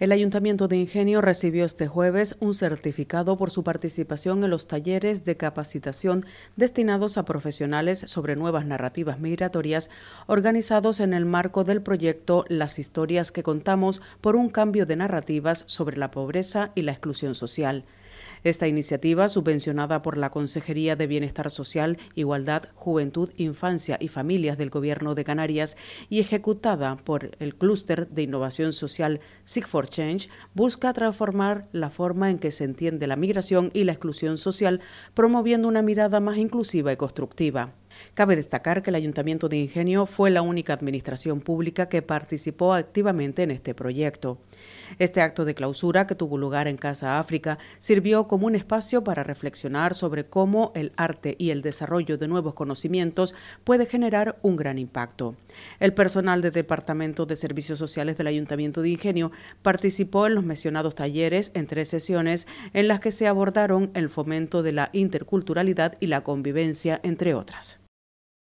El Ayuntamiento de Ingenio recibió este jueves un certificado por su participación en los talleres de capacitación destinados a profesionales sobre nuevas narrativas migratorias organizados en el marco del proyecto Las historias que contamos por un cambio de narrativas sobre la pobreza y la exclusión social. Esta iniciativa, subvencionada por la Consejería de Bienestar Social, Igualdad, Juventud, Infancia y Familias del Gobierno de Canarias y ejecutada por el Clúster de Innovación Social Seek for Change, busca transformar la forma en que se entiende la migración y la exclusión social, promoviendo una mirada más inclusiva y constructiva. Cabe destacar que el Ayuntamiento de Ingenio fue la única administración pública que participó activamente en este proyecto. Este acto de clausura que tuvo lugar en Casa África sirvió como un espacio para reflexionar sobre cómo el arte y el desarrollo de nuevos conocimientos puede generar un gran impacto. El personal del Departamento de Servicios Sociales del Ayuntamiento de Ingenio participó en los mencionados talleres en tres sesiones en las que se abordaron el fomento de la interculturalidad y la convivencia, entre otras.